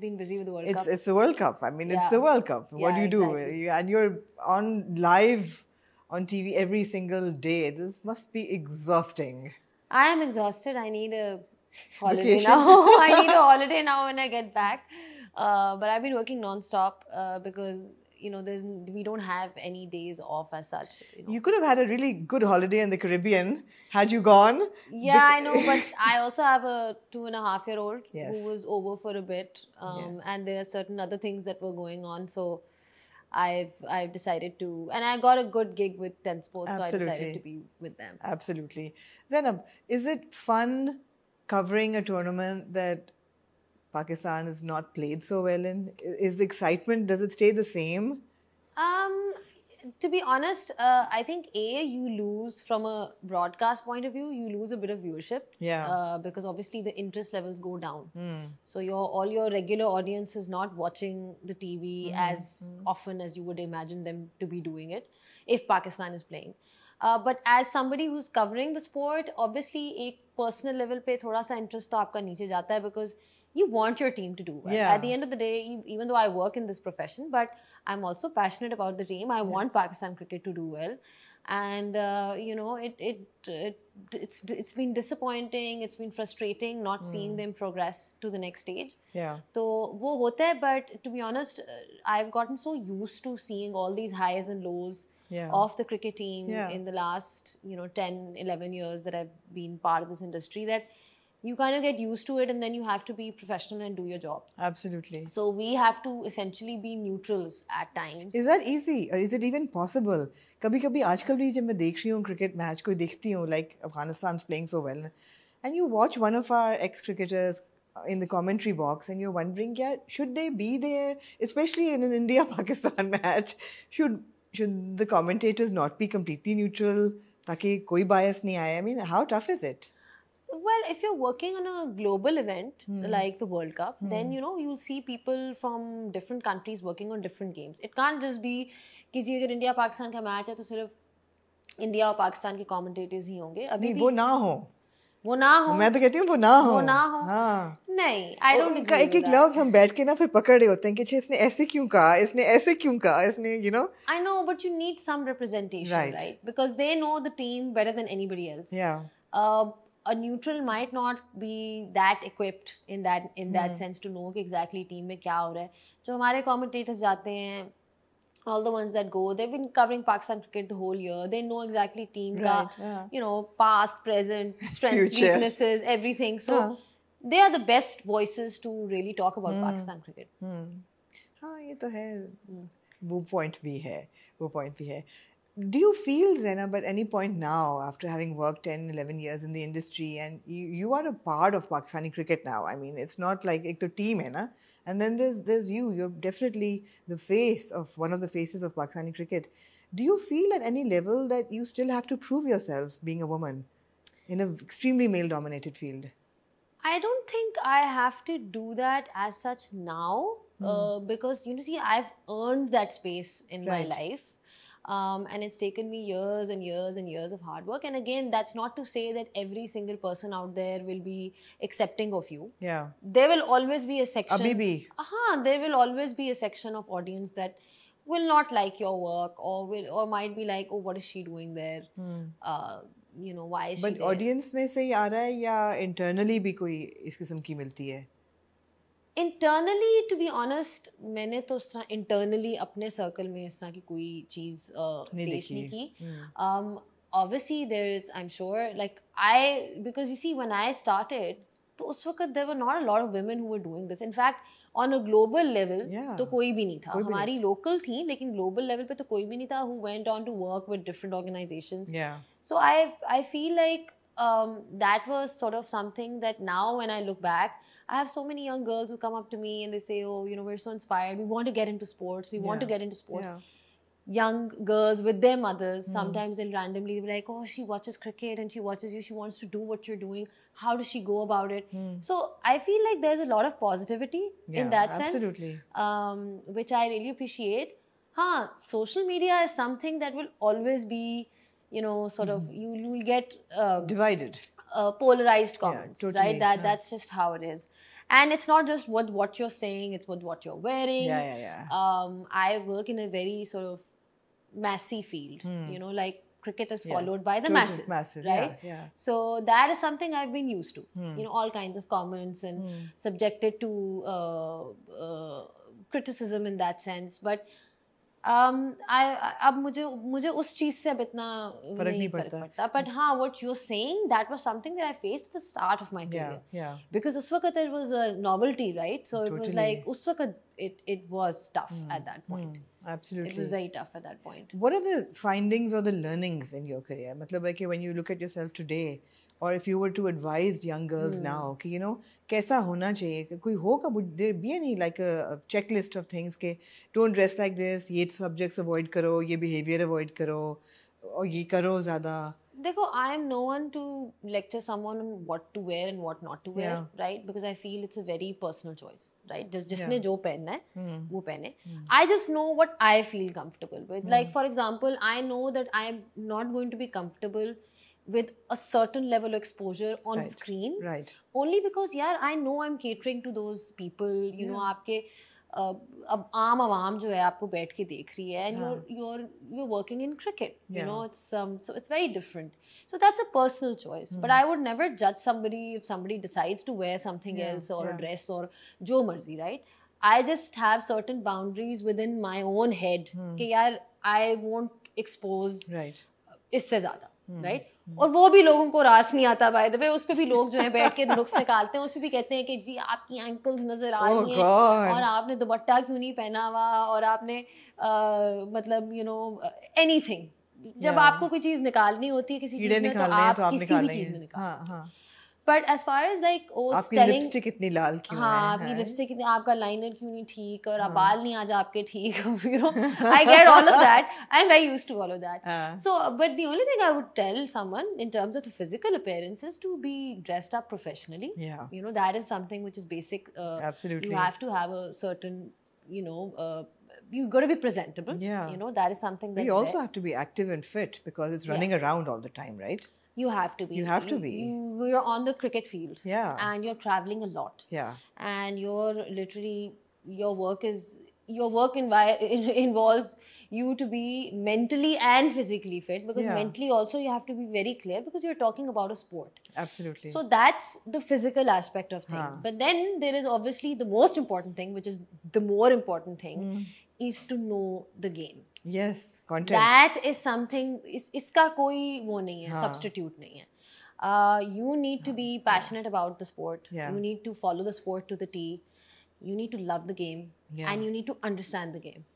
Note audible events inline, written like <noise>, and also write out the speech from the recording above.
been busy with the World it's, Cup. It's the World Cup. I mean, yeah. it's the World Cup. Yeah, what do you do? And you're on live on TV every single day. This must be exhausting. I am exhausted. I need a holiday now. <laughs> I need a <laughs> holiday now when I get back. Uh, but I've been working non-stop uh, because you know, there's we don't have any days off as such. You, know. you could have had a really good holiday in the Caribbean had you gone. Yeah, I know, but I also have a two and a half year old <laughs> yes. who was over for a bit, um, yeah. and there are certain other things that were going on. So I've I've decided to, and I got a good gig with Ten Sports, Absolutely. so I decided to be with them. Absolutely, Zainab, is it fun covering a tournament that Pakistan is not played so well in? Is excitement, does it stay the same? Um, to be honest, uh, I think A, you lose from a broadcast point of view, you lose a bit of viewership. Yeah. Uh, because obviously the interest levels go down. Mm. So your all your regular audience is not watching the TV mm. as mm. often as you would imagine them to be doing it if Pakistan is playing. Uh, but as somebody who's covering the sport, obviously a personal level पे थोड़ा सा interest तो आपका नीचे जाता है because you want your team to do well. Yeah. At the end of the day, even though I work in this profession, but I'm also passionate about the team. I yeah. want Pakistan cricket to do well, and uh, you know, it, it it it's it's been disappointing. It's been frustrating not mm. seeing them progress to the next stage. Yeah. So, wo but to be honest, uh, I've gotten so used to seeing all these highs and lows. Yeah. of the cricket team yeah. in the last you know 10 11 years that i've been part of this industry that you kind of get used to it and then you have to be professional and do your job absolutely so we have to essentially be neutrals at times is that easy or is it even possible kabhi kabhi aajkal bhi jab main dekh rahi hu cricket match koi dekhti hu like afghanistan's playing so well and you watch one of our ex cricketers in the commentary box and you're wondering yeah should they be there especially in an india pakistan <laughs> match should should the commentators not be completely neutral taki koi bias nahi aaye i mean how tough is it well, if you're working on a global event mm. like the World Cup, mm. then you know you'll see people from different countries working on different games. It can't just be कि जी अगर India Pakistan का match है तो सिर्फ India और पाकिस्तान के commentators ही होंगे अभी भी वो ना हो वो ना हो मैं तो कहती हूँ वो ना हो वो ना हो हाँ नहीं आई डोंट उनका एक एक लफ्ज हम बैठ के ना फिर पकड़ रहे होते हैं कि अच्छा इसने ऐसे क्यों कहा इसने ऐसे क्यों कहा इसने you know I know but you need some representation right because they know the team better than anybody else या a neutral might not be that equipped in that in that mm. sense to know कि exactly team में क्या हो रहा है जो हमारे commentators जाते हैं all the ones that go they've been covering pakistan cricket the whole year they know exactly team right, ka, yeah. you know past present strengths Future. weaknesses everything so yeah. they are the best voices to really talk about mm. pakistan cricket hmm. हाँ ये तो है वो point भी है वो point भी है do you feel Zainab at any point now after having worked 10 11 years in the industry and you, you are a part of Pakistani cricket now I mean it's not like the team hai na and then there's there's you you're definitely the face of one of the faces of Pakistani cricket do you feel at any level that you still have to prove yourself being a woman in an extremely male dominated field I don't think I have to do that as such now mm. uh, because you know see I've earned that space in right. my life um, and it's taken me years and years and years of hard work. And again, that's not to say that every single person out there will be accepting of you. Yeah. There will always be a section. Abhi uh-huh, there will always be a section of audience that will not like your work or will or might be like, oh, what is she doing there? Hmm. Uh, you know, why is but she But audience में से ही आ रहा है या internally भी कोई इस किस्म मिलती है? इंटरनली टू बी ऑनेस्ट मैंने तो उस तरह इंटरनली अपने सर्कल में इस तरह की कोई चीज़ पेश नहीं की obviously there is I am sure like I because you see when I start तो उस वक्त there were not a of women who doing this in fact on a global level तो कोई भी नहीं था हमारी लोकल थी लेकिन ग्लोबल लेवल पे तो कोई भी नहीं था who went on to work with different organisation so I I feel like that was sort of something that now when I look back I have so many young girls who come up to me and they say, "Oh, you know, we're so inspired. We want to get into sports. We yeah. want to get into sports." Yeah. Young girls with their mothers, mm. sometimes they'll randomly be like, "Oh, she watches cricket and she watches you. She wants to do what you're doing. How does she go about it?" Mm. So I feel like there's a lot of positivity yeah, in that absolutely. sense, um, which I really appreciate. Huh? Social media is something that will always be, you know, sort mm. of hmm. you you will get uh, divided. Uh, polarized comments, yeah, totally, right? That yeah. that's just how it is and it's not just with what you're saying it's with what you're wearing yeah yeah yeah um i work in a very sort of massy field hmm. you know like cricket is followed yeah. by the masses, masses, right yeah, yeah. so that is something i've been used to hmm. you know all kinds of comments and hmm. subjected to uh, uh, criticism in that sense but Um, अब मुझे मुझे उस चीज से अब इतना फर्क नहीं पड़ता बट हाँ what you saying that was something that I faced the start of my career because उस वक्त it was a novelty right so it was like उस वक्त it it was tough at that point Absolutely, it was very tough at that point. What are the findings or the learnings in your career? मतलब है कि when you look at yourself today, or if you were to advise young girls hmm. now ki, you know kaisa hona chahiye koi ho ka, would there be any like a, checklist of things don't dress like this ye subjects avoid karo ye behavior avoid karo aur ye karo zyada देखो I am no one to lecture to one what to wear to wear, not to wear right because I feel it's a very personal choice right जिसने जो पहनना है hmm. वो पहने hmm. I just know what I feel comfortable with. Like, for example, I know that I am not going to be comfortable with a certain level of exposure on screen. Right. Only because, yeah, I know I'm catering to those people, you yeah. know, aapke, uh, aam awam jo hai, aapko ke dekh hai, and you're you're you're working in cricket. You know, it's um so it's very different. So that's a personal choice. But hmm. I would never judge somebody if somebody decides to wear something else or a dress or jo marzi, right? I just have certain boundaries within my own head. Mm. Ke I won't expose right. Isse zyada, hmm. right? हम्म। और वो भी लोगों को रास नहीं आता by the way उस पर भी लोग जो है बैठ के नुक्स <laughs> निकालते हैं उस पर भी कहते हैं कि जी आपकी एंकल्स नजर आ oh रही हैं और आपने दुपट्टा क्यों नहीं पहना हुआ और आपने आ, मतलब यू नो एनीथिंग जब आपको कोई चीज निकालनी होती है किसी चीज में तो, तो आप किसी भी चीज में निकाल हाँ, हाँ। But as far as like आपकी लिपस्टिक इतनी लाल क्यों हाँ है, आपकी लिपस्टिक इतनी आपका लाइनर क्यों नहीं ठीक और हाँ. बाल नहीं आज आपके ठीक you know I get all of that I am very used to all of that so but the only thing I would tell someone in terms of the physical appearance is to be dressed up professionally you know that is something which is basic you have to have a certain you know uh, you got to be presentable yeah you know that is something that we also there. have to be active and fit because it's running yeah. around all the time right you have to be you have to be you, you're on the cricket field yeah and you're traveling a lot yeah and you're literally your work is your work invi- involves you to be mentally and physically fit because yeah. mentally also you have to be very clear because you're talking about a sport absolutely so that's the physical aspect of things huh. but then there is obviously the most important thing which is the more important thing mm is to know the game. Yes, content. That is something. Is iska koi wo nahi hai, substitute nahi hai. Uh, you need to be passionate about the sport. Yeah. You need to follow the sport to the tee. You need to love the game yeah. and you need to understand the game.